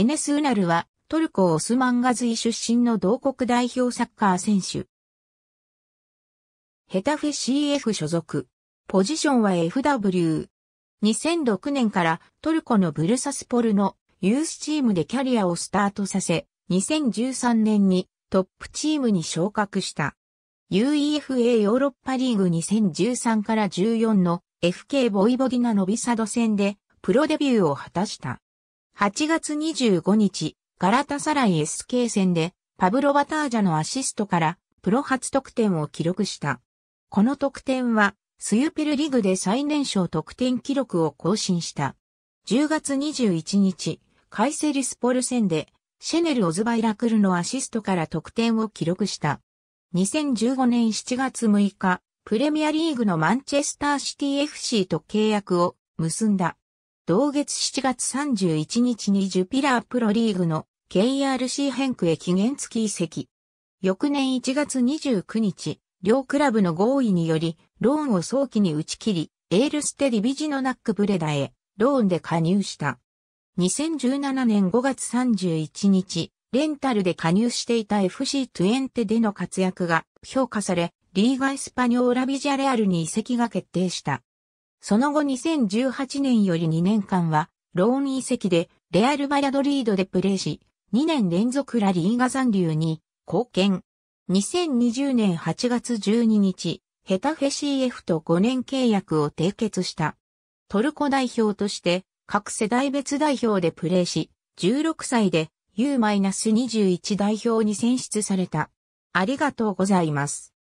エネス・ウナルは、トルコ・オスマンガズイ出身の同国代表サッカー選手。ヘタフェ CF 所属。ポジションは FW。2006年からトルコのブルサスポルのユースチームでキャリアをスタートさせ、2013年にトップチームに昇格した。UEFA ヨーロッパリーグ2013から14の FK ボイボディナ・ノビサド戦でプロデビューを果たした。8月25日、ガラタサライ SK 戦で、パブロ・バタージャのアシストから、プロ初得点を記録した。この得点は、スユペルリグで最年少得点記録を更新した。10月21日、カイセリスポル戦で、シェネル・オズバイラクルのアシストから得点を記録した。2015年7月6日、プレミアリーグのマンチェスターシティ FC と契約を結んだ。同月7月31日にジュピラープロリーグの KRC 変区へ期限付き移籍。翌年1月29日、両クラブの合意により、ローンを早期に打ち切り、エールステディビジのナックブレダへ、ローンで加入した。2017年5月31日、レンタルで加入していた FC トゥエンテでの活躍が評価され、リーガ・エスパニョーラ・ビジャレアルに移籍が決定した。その後2018年より2年間は、ローン移籍で、レアル・バヤドリードでプレーし、2年連続ラリーガ残留に貢献。2020年8月12日、ヘタフェ CF と5年契約を締結した。トルコ代表として各世代別代表でプレーし、16歳で U-21 代表に選出された。ありがとうございます。